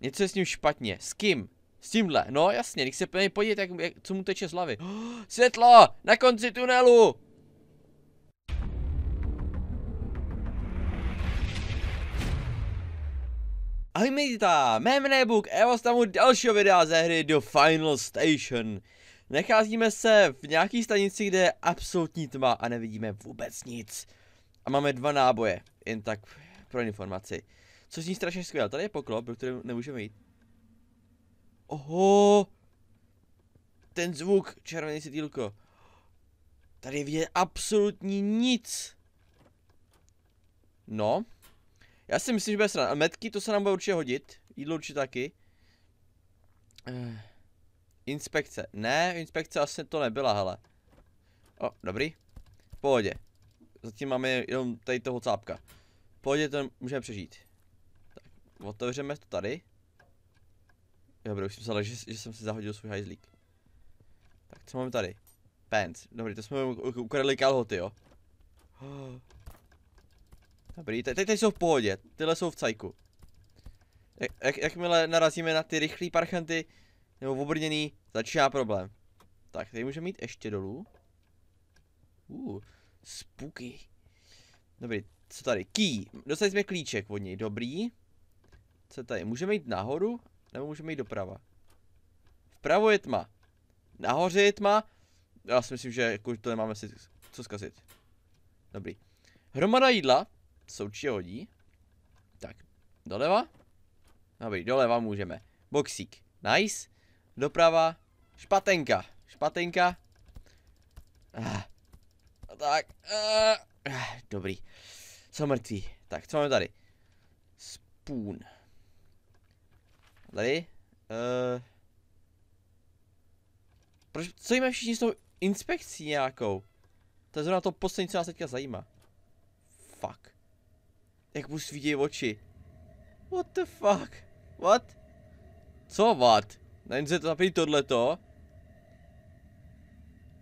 Něco je s ním špatně. S kým? S tímhle. No jasně, když se podívejte, jak, jak, co mu teče z hlavy. Oh, světlo! Na konci tunelu! Ahoj milita, mé jméno je Bůk a já vás tam u dalšího videa ze hry The Final Station. Nacházíme se v nějaký stanici, kde je absolutní tma a nevidíme vůbec nic. A máme dva náboje, jen tak pro informaci. Což zní strašně skvěle. Tady je poklop, do kterého nemůžeme jít. Oho! Ten zvuk, červený světýlko. Tady je vidět absolutní nic. No. Já si myslím, že bude sran. A metky, to se nám bude určitě hodit. Jídlo určitě taky. Uh, inspekce. Ne, inspekce asi to nebyla, hele. O, dobrý. V pohodě. Zatím máme jenom tady toho cápka. V pohodě to můžeme přežít. Otevřeme to tady. Dobře, už jsem se že, že jsem si zahodil svůj hajzlík. Tak co máme tady? Pants. Dobrý, to jsme ukradli kalhoty, jo. Dobrý, teď, te jsou v pohodě, tyhle jsou v cajku. Jak, jak, jakmile narazíme na ty rychlé parchanty, nebo obrněný, začíná problém. Tak, tady můžeme mít ještě dolů. Uh, spooky. Dobrý, co tady? Key. Dostali jsme klíček od něj, dobrý. Co tady? Můžeme jít nahoru? Nebo můžeme jít doprava? Vpravo je tma. Nahoře je tma. Já si myslím, že jako, to nemáme si co zkazit. Dobrý. Hromada jídla. Se určitě hodí. Tak. Doleva. Dobrý, doleva můžeme. Boxík. Nice. Doprava. Špatenka. Špatenka. Ah. Tak. Ah. ah dobrý. Co mrtví. Tak, co máme tady? Spoon. Tady. Uh, proč, co jíme všichni s tou inspekcí nějakou? To je zrovna to poslední, co nás teďka zajímá. Fuck. Jak mu svítí oči. What the fuck? What? Co what? Není se to zapít tohleto.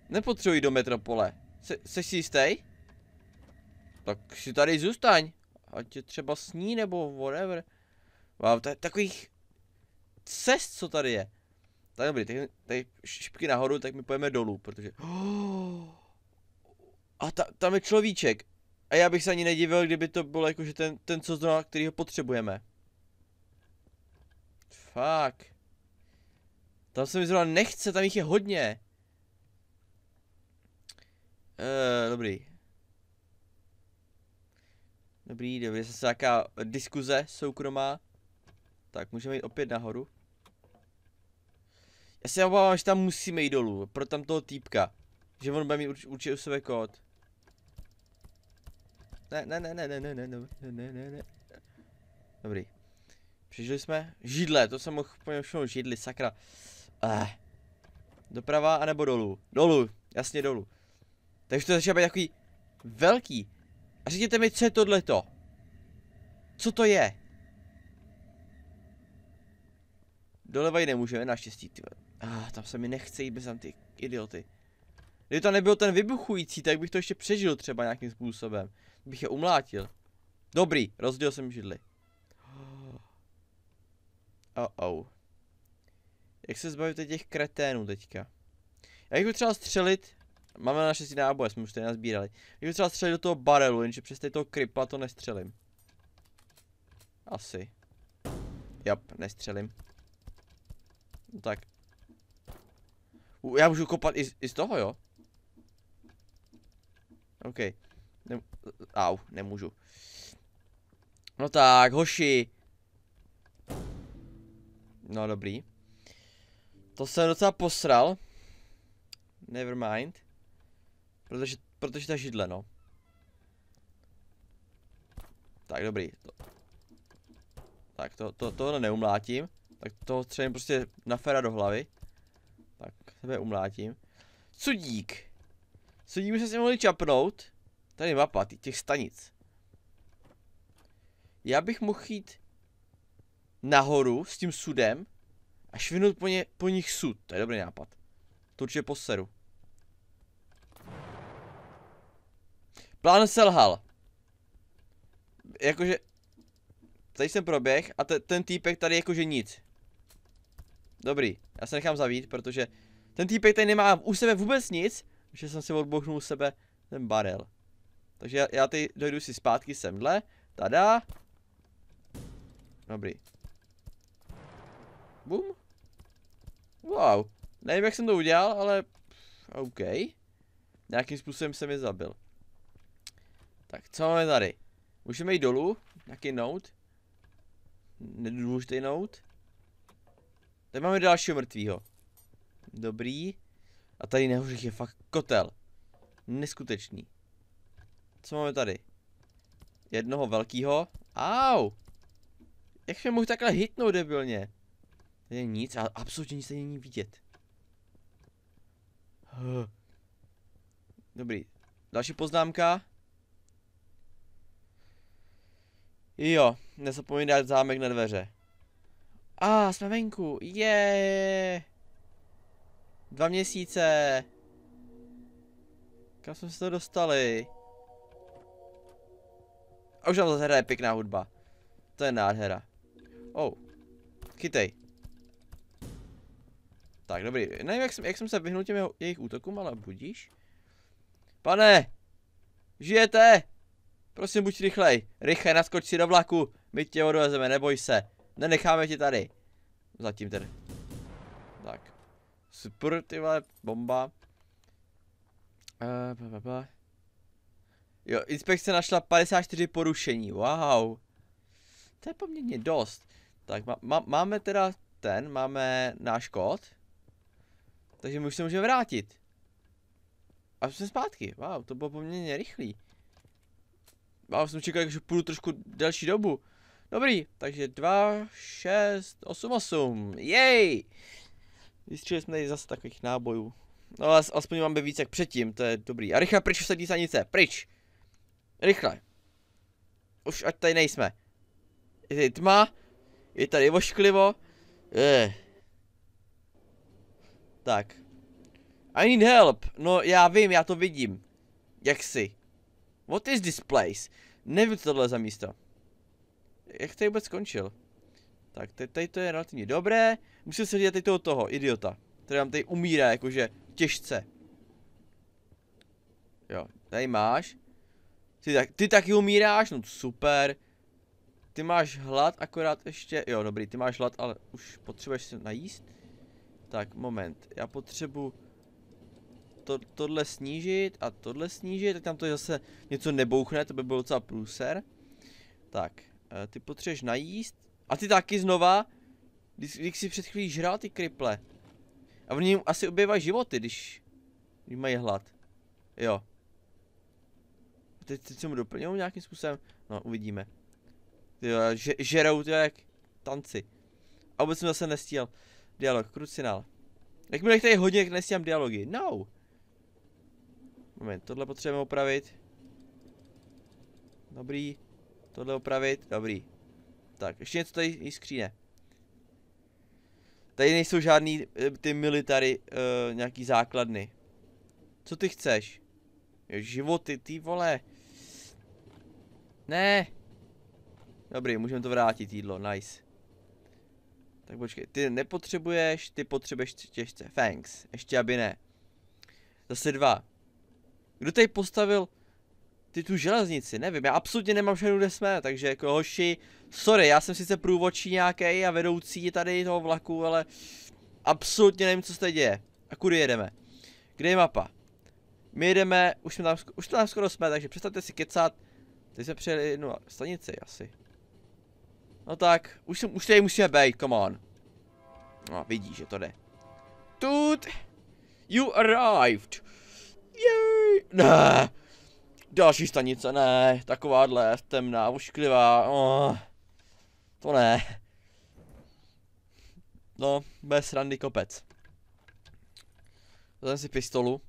Nepotřebuji do metropole. Se, seš si jistý? Tak si tady zůstaň. Ať tě třeba sní nebo whatever. Mám wow, takových cest, co tady je. Tak dobrý, tady tady šipky nahoru, tak my pojeme dolů, protože... A ta, tam je človíček. A já bych se ani nedivil, kdyby to bylo jakože ten, ten co zrovna, který ho potřebujeme. Fuck. Tam se mi zrovna nechce, tam jich je hodně. Eee, eh, dobrý. Dobrý, dobrý, zase nějaká diskuze soukromá. Tak, můžeme jít opět nahoru. Já se obávám, že tam musíme jít dolů, pro tam toho týpka. Že on bude mít urč určitě u sebe kód. Ne, ne, ne, ne, ne, ne, ne, ne, ne, ne, ne. Dobrý. Přežili jsme. Židle, to jsem mohl poněmšnout židli, sakra. Eh. Doprava anebo dolů? Dolů, jasně dolů. Takže to začíná být takový velký. A řekněte mi, co je tohleto? Co to je? Doleva ji nemůžeme, naštěstí, tyhle. Ah, tam se mi nechce jít bez tam ty idioty. Kdyby to nebyl ten vybuchující, tak bych to ještě přežil třeba nějakým způsobem. Bych je umlátil. Dobrý, rozděl jsem židli. Oh oh. Jak se zbavíte těch kreténů teďka? Já bych třeba střelit. Máme na naštěstí náboje, jsme už tady nazbírali. Já bych třeba střelit do toho barelu, jenže přes toho krypla to nestřelím. Asi. Jap, nestřelím. No tak, já můžu kopat i, i z toho, jo? OK. Nem, au, nemůžu. No tak, hoši. No dobrý. To jsem docela posral. Nevermind. Protože, protože ta židle, no. Tak, dobrý. To. Tak, to, to, tohle neumlátím. Tak to třeba prostě na fera do hlavy. Tebe umlátím. Cudík. Cudík by se mohli čapnout. Tady je mapa těch stanic. Já bych mohl jít nahoru s tím sudem a švinout po, ně, po nich sud. To je dobrý nápad. To určitě poseru. Plán selhal. Jakože... Tady jsem proběh a te, ten týpek tady jakože nic. Dobrý, já se nechám zavít, protože ten týpek tady nemá u sebe vůbec nic, že jsem si u sebe ten barel. Takže já, já ty dojdu si zpátky semhle. Tada. Dobrý. Bum. Wow. Nevím, jak jsem to udělal, ale... OK. Nějakým způsobem jsem je zabil. Tak, co máme tady? Můžeme jít dolů. Nějaký note. Nedůležitý note. Tady máme dalšího mrtvýho. Dobrý. A tady nahoře je fakt kotel. Neskutečný. Co máme tady? Jednoho velkýho. Au! Jak se mohu takhle hitnout debilně? Tady je nic a absolutně nic tady není vidět. Dobrý. Další poznámka. Jo, nezapomeň dát zámek na dveře. A, ah, jsme venku, jeee. Yeah. Dva měsíce. Kam jsme se to dostali? A už nám zase hraje pěkná hudba. To je nádhera. Oh. Chytej. Tak, dobrý. Nevím, jak jsem, jak jsem se vyhnul těm jeho, jejich útokům, ale budíš. Pane! Žijete! Prosím, buď rychlej. Rychle, naskoč si do vlaku. My tě odvezeme, neboj se. Nenecháme tě tady. Zatím tedy. Tak. Super, ty vole, bomba. Uh, eh, bla, bla. Jo, inspekce našla 54 porušení, wow. To je poměrně dost. Tak má, má, máme teda ten, máme náš kód. Takže my už se můžeme vrátit. A jsme zpátky, wow, to bylo poměrně rychlý. Wow, jsem čekal, že půjdu trošku delší dobu. Dobrý, takže 2, 6, 8, 8, jej! Vystřelili jsme tady zase takových nábojů. No ale aspoň máme víc jak předtím, to je dobrý. A rychle pryč sedí sanice, pryč! Rychle! Už ať tady nejsme. Je tady tma, je tady vošklivo. Eh. Tak. I need help. No já vím, já to vidím. Jak si? What is this place? Nevím, co tohle za místo. Jak tady vůbec skončil? Tak tady to je relativně dobré. Musím se dělat toho toho, idiota. Který nám tady umírá, jakože těžce. Jo, tady máš. Ty, tak, ty taky umíráš, no super. Ty máš hlad, akorát ještě, jo dobrý, ty máš hlad, ale už potřebuješ se najíst? Tak, moment, já potřebu. to, tohle snížit a tohle snížit, tak tam to zase něco nebouchne, to by bylo docela pluser. Tak, eh, ty potřebuješ najíst. A ty taky znova. Když, když si před chvílí žral ty kriple. A oni jim asi objevají životy, když, když mají hlad. Jo. Teď, teď mu doplnil nějakým způsobem. No, uvidíme. Ty jo, že, žerou to jak tanci. A vůbec jsem zase nestíhal. Dialog, krucinál. Jakmile tady hodně, jak nestíhám dialogy. No. Moment, tohle potřebujeme opravit. Dobrý. Tohle opravit, dobrý. Tak, ještě něco tady skříne. Tady nejsou žádný eh, ty military, uh, nějaký základny. Co ty chceš? životy, ty vole. Ne. Dobrý, můžeme to vrátit jídlo, nice. Tak počkej, ty nepotřebuješ, ty potřebuješ těžce. Thanks, ještě aby ne. Zase dva. Kdo tady postavil ty tu železnici, nevím, já absolutně nemám všechno, kde jsme, takže jako hoši, sorry, já jsem sice průvočí nějaký a vedoucí tady toho vlaku, ale absolutně nevím, co se tady děje. A kudy jedeme? Kde je mapa? My jedeme, už, jsme tam, už tam skoro jsme, takže přestaňte si kecat. Teď jsme přijeli jednu stanici asi. No tak, už, jsem, už tady musíme být, come on. No, vidí, že to jde. Tut! You arrived! Yay! Nah. Další stanice, ne, takováhle, temná, ošklivá, oh, to ne. No, bez randy kopec. Vzal si pistolu.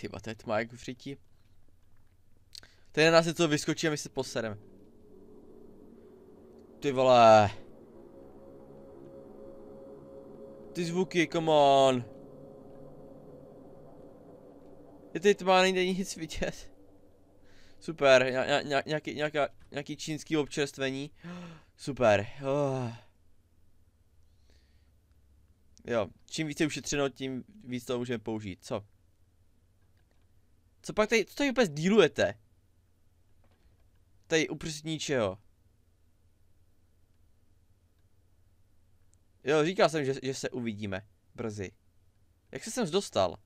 Ty to je tma jak vřítí. říti. Tady na nás něco vyskočí a my se posereme. Ty vole. Ty zvuky, come on. Je to má nejde nic vidět. Super, ně, nějaký, nějaká, nějaký čínský občerstvení. Super. Oh. Jo, čím více ušetřeno, tím víc toho můžeme použít, co? Co pak tady, co tady vůbec dílujete? Tady uprostřed ničeho. Jo, říkal jsem, že, že se uvidíme. Brzy. Jak se sem dostal?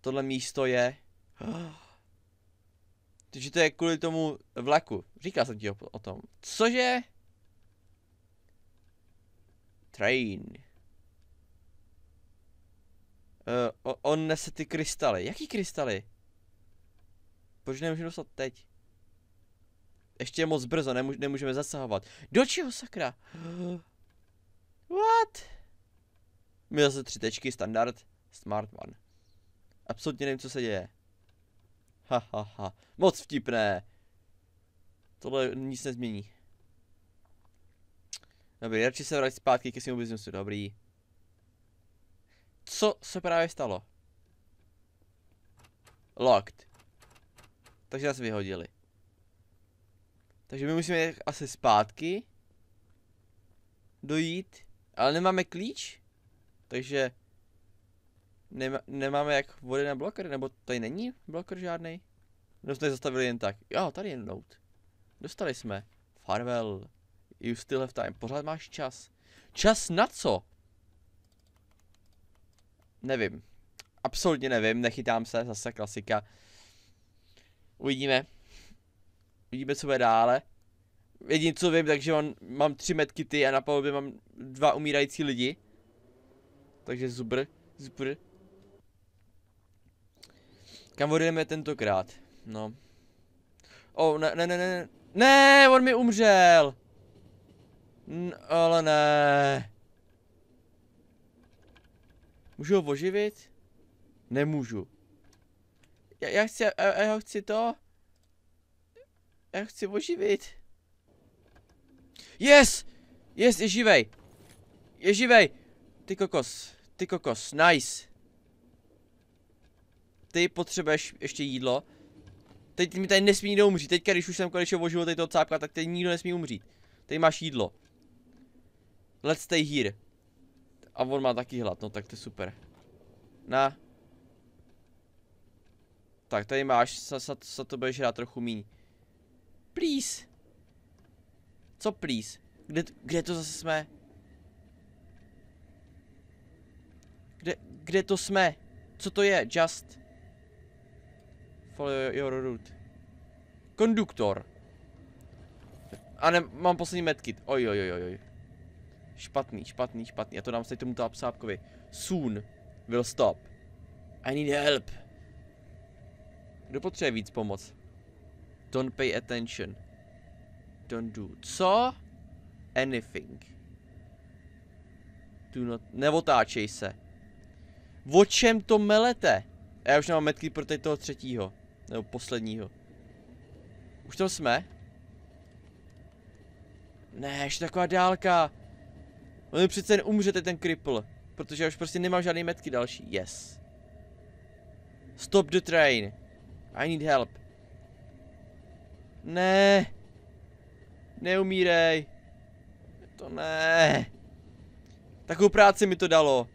tohle místo je. Takže to je kvůli tomu vlaku. Říkal jsem ti o, o tom. Cože? Train. Uh, on nese ty krystaly. Jaký krystaly? Proč nemůžu dostat teď? Ještě je moc brzo, nemůž, nemůžeme zasahovat. Do čeho sakra? What? Měl se tři tečky, standard, smart one. Absolutně nevím, co se děje. Ha, ha, ha. Moc vtipné. Tohle nic nezmění. Dobrý, radši se vrátit zpátky ke svému biznesu, dobrý. Co se právě stalo? Locked. Takže nás vyhodili. Takže my musíme asi zpátky. Dojít. Ale nemáme klíč. Takže Nema, nemáme jak vody na bloker, nebo tady není bloker žádný? Nebo jsme zastavili jen tak? Jo, tady je note. Dostali jsme. Farewell. You still have time. Pořád máš čas. Čas na co? Nevím. Absolutně nevím, nechytám se, zase klasika. Uvidíme. Uvidíme, co bude dále. Jediné, co vím, takže mám, mám tři medkity a na palubě mám dva umírající lidi. Takže zubr, zubr, kam odjedeme tentokrát? No. O, oh, ne, ne, ne, ne. Ne, on mi umřel. N ale ne. Můžu ho oživit? Nemůžu. Já, já chci, já, já chci to. Já chci oživit. Yes! Yes, je živej. Je živej. Ty kokos, ty kokos, nice ty potřebuješ ještě jídlo. Teď mi tady nesmí nikdo umřít, teďka když už jsem konečně ožil tady toho cápka, tak teď nikdo nesmí umřít. Teď máš jídlo. Let's stay here. A on má taky hlad, no tak to je super. Na. Tak tady máš, sa, sa, sa to budeš hrát trochu míň. Please. Co please? Kde, kde to zase jsme? Kde, kde to jsme? Co to je? Just follow your route. Konduktor. A ne, mám poslední medkit. Oj, oj, oj, oj. Špatný, špatný, špatný. Já to dám se tomu psápkovi. Soon will stop. I need help. Kdo potřebuje víc pomoc? Don't pay attention. Don't do. Co? Anything. Do not... Nevotáčej se. O čem to melete? Já už nemám medkit pro tady toho třetího. Nebo posledního. Už tam jsme? Ne, ještě taková dálka. On přece jen umřete ten kripl. Protože já už prostě nemám žádné metky další. Yes. Stop the train. I need help. Ne. Neumírej. To ne. Takovou práci mi to dalo.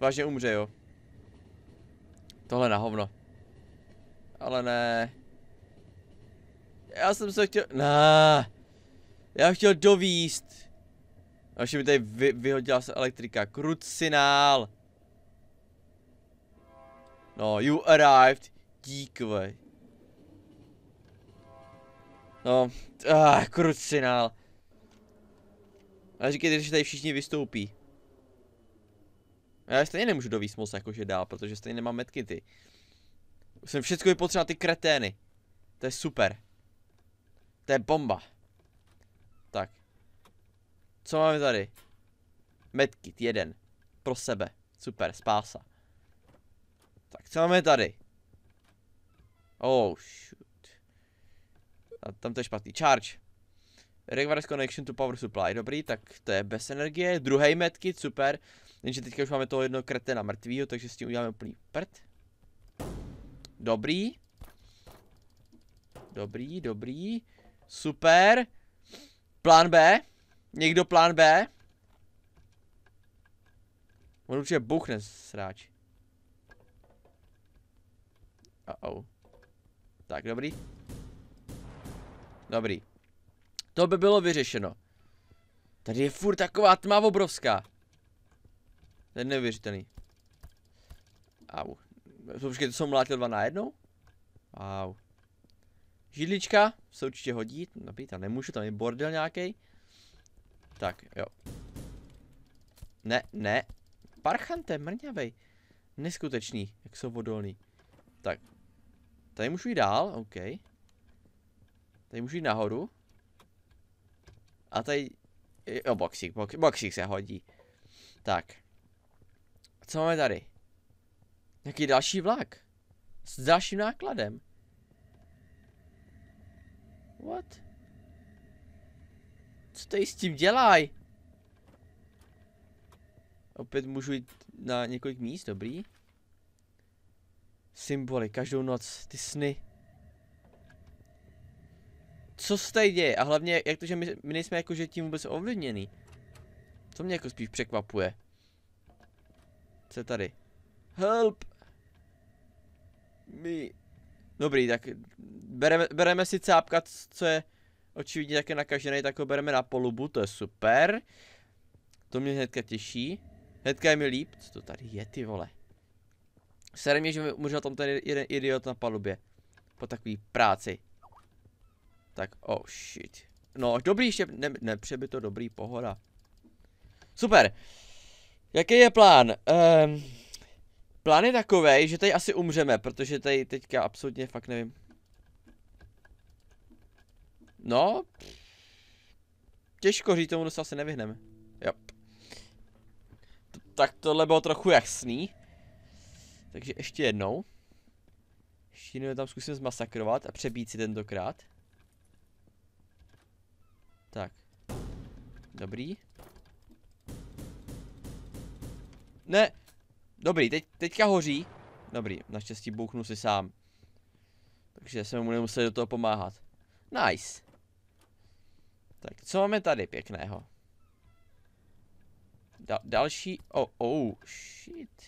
Vážně umře, jo. Tohle na hovno. Ale ne. Já jsem se chtěl... Ne. Já chtěl dovíst. Naše mi tady vy, vyhodila se elektrika. Krucinál. No, you arrived. Díkvej. No, ah, krucinál. A říkejte, že tady všichni vystoupí. Já stejně nemůžu do moc jakože dál, protože stejně nemám medkity. Jsem všechno potřeba ty kretény. To je super. To je bomba. Tak. Co máme tady? Medkit, jeden. Pro sebe. Super, spása. Tak, co máme tady? Oh, shoot. A tam to je špatný. Charge. Requires connection to power supply. Dobrý, tak to je bez energie. Druhý medkit, super. Jenže teďka už máme toho krete na mrtvýho, takže s tím uděláme úplný prd. Dobrý. Dobrý, dobrý. Super. Plán B. Někdo plán B? On určitě buchne sráč. Uh oh. Tak, dobrý. Dobrý. To by bylo vyřešeno. Tady je furt taková tma obrovská. To je neuvěřitelný. Au. Počkej, to jsem mlátil dva najednou? Au. Židlička se určitě hodí, napít, tam nemůžu, tam je bordel nějaký. Tak, jo. Ne, ne. Parchante, mrňavej. Neskutečný, jak jsou vodolný. Tak. Tady můžu jít dál, OK. Tady můžu jít nahoru. A tady... Jo, boxík, boxík, boxík se hodí. Tak co máme tady? Nějaký další vlak. S dalším nákladem. What? Co tady s tím dělaj? Opět můžu jít na několik míst, dobrý. Symboly, každou noc, ty sny. Co se tady děje? A hlavně, jak to, že my, my nejsme jakože tím vůbec ovlivněný. To mě jako spíš překvapuje. Co je tady? Help! My... Dobrý, tak bereme, bereme si cápka, co je očividně také nakažený, tak ho bereme na polubu, to je super. To mě hnedka těší. Hnedka je mi líp, co to tady je, ty vole. Serem je, že umřel tam ten jeden idiot na palubě. Po takový práci. Tak, oh shit. No, dobrý, ještě ne, nepřeby to dobrý, pohoda. Super. Jaký je plán? Um, plán je takový, že tady asi umřeme, protože tady teďka absolutně fakt nevím. No. Těžko říct, tomu se asi nevyhneme. Jo. T tak tohle bylo trochu jasný. Takže ještě jednou. Ještě jednou tam zkusím zmasakrovat a přebít si tentokrát. Tak. Dobrý. Ne. Dobrý, teď, teďka hoří. Dobrý, naštěstí bouchnu si sám. Takže jsem mu nemusel do toho pomáhat. Nice. Tak, co máme tady pěkného? Da další, oh, oh, shit.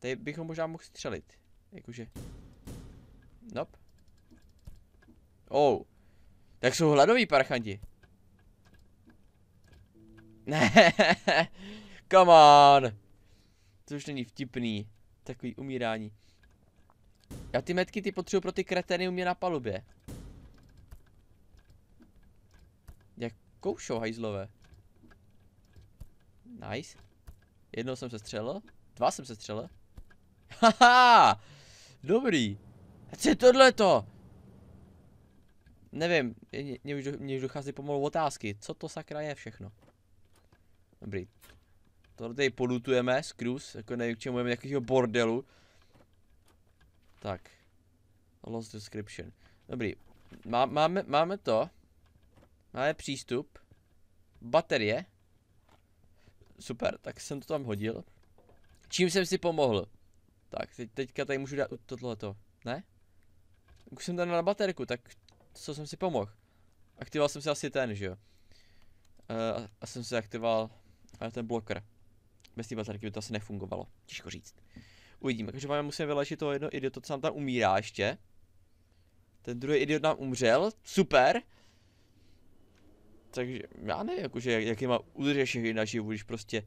Tady bychom možná mohl střelit. Jakože. Nop. Oh. Tak jsou hladoví parchanti. Ne come on. To už není vtipný. Takový umírání. Já ty metky ty potřebuji pro ty kretény u mě na palubě. Jak koušou hajzlové. Nice. Jednou jsem se střelil. Dva jsem se střelil. Haha! Dobrý. A co je tohleto? Nevím, mě, mě, už, mě už dochází pomalu otázky. Co to sakra je všechno? Dobrý. Tohle tady polutujeme, skrus, jako nevím k čemu jdeme, nějakého bordelu. Tak. Lost description. Dobrý. Má, máme, máme to. Máme přístup. Baterie. Super, tak jsem to tam hodil. Čím jsem si pomohl? Tak, teď, teďka tady můžu dát tohleto. Ne? Už jsem tam na baterku, tak co jsem si pomohl? Aktivoval jsem si asi ten, že jo? Uh, eh, a, a jsem si aktivoval eh, ten bloker. Bez té baterky by to asi nefungovalo, těžko říct. Uvidíme, každopádně musíme vyléčit toho jedno idiota, co nám tam umírá ještě. Ten druhý idiot nám umřel, super. Takže já nevím, jakože, jaký má udržeš na živu, když prostě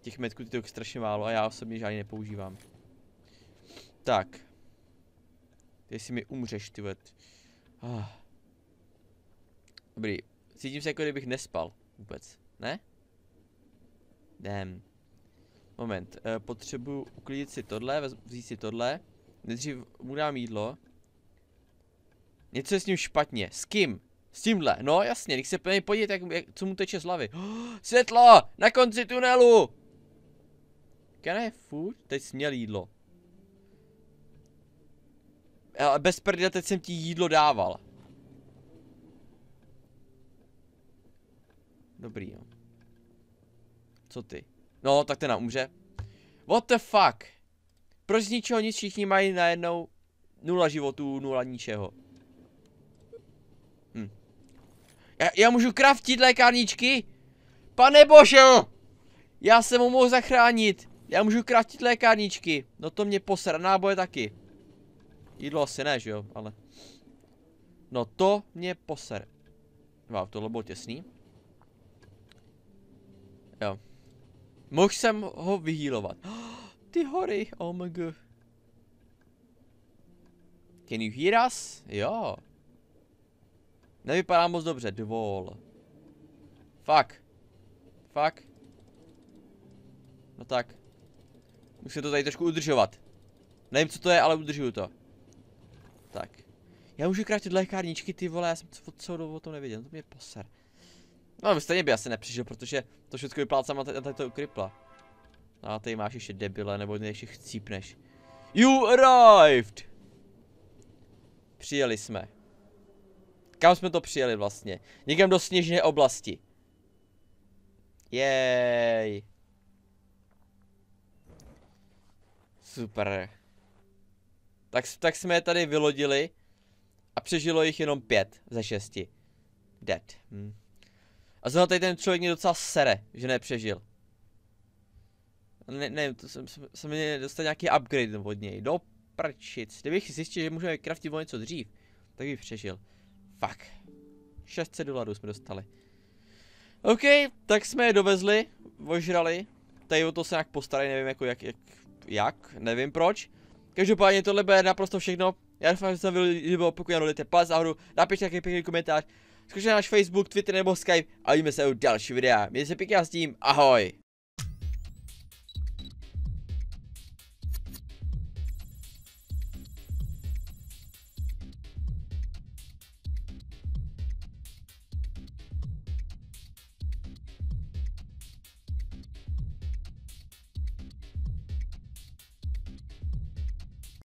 těch metků je strašně málo a já osobně žádný nepoužívám. Tak. Jestli mi umřeš, ty vet. Ah. Dobrý. Cítím se, jako kdybych nespal vůbec, ne? Damn. Moment, uh, potřebuju uklidit si tohle, vzít si tohle. Nejdřív mu dám jídlo. Něco je s ním špatně. S kým? S tímhle. No jasně, když se podívat, jak, jak, co mu teče z hlavy. Oh, světlo! Na konci tunelu! Can I food? Teď jsi měl jídlo. Eh, ale bez prdele, teď jsem ti jídlo dával. Dobrý, jo. No. Co ty? No, tak ten nám umře. What the fuck? Proč z ničeho nic všichni mají najednou nula životů, nula ničeho? Hm. Já, já můžu kraftit lékárničky? Pane bože! Já se mu mohu zachránit. Já můžu kraftit lékárničky. No to mě posra, náboje taky. Jídlo asi ne, že jo, ale... No to mě poser. Wow, tohle bylo těsný. Jo. Mohl jsem ho vyhýlovat. Ty hory, oh my god. Can you hear us? Jo. Nevypadá moc dobře, dvol. Fuck. Fuck. No tak. Musím to tady trošku udržovat. Nevím, co to je, ale udržuju to. Tak. Já můžu krátit lékárničky, ty vole, já jsem co, co o tom nevěděl, no to mě poser. No ale stejně by asi nepřišel, protože to všechno vyplácám a tady to ukrypla. A tady máš ještě debile, nebo ještě chcípneš. You arrived! Přijeli jsme. Kam jsme to přijeli vlastně? Někam do sněžné oblasti. Jej. Super. Tak, tak jsme je tady vylodili a přežilo jich jenom pět ze šesti. Dead. Hm. A zrovna tady ten člověk mě docela sere, že nepřežil. Ne, ne, to jsem, jsem, jsem dostal nějaký upgrade od něj, do prčic. Kdybych zjistil, že můžeme craftit o něco dřív, tak bych přežil. Fuck. 600 dolarů jsme dostali. OK, tak jsme je dovezli, ožrali. Tady o to se nějak postarají, nevím jako jak, jak, jak, nevím proč. Každopádně tohle bude naprosto všechno. Já doufám, že se vám líbilo, pokud jenom dodejte palec nahoru, napište nějaký pěkný komentář. Skočte náš Facebook, Twitter nebo Skype a vidíme se u dalšího videa. Mějte se pěkně s tím, ahoj!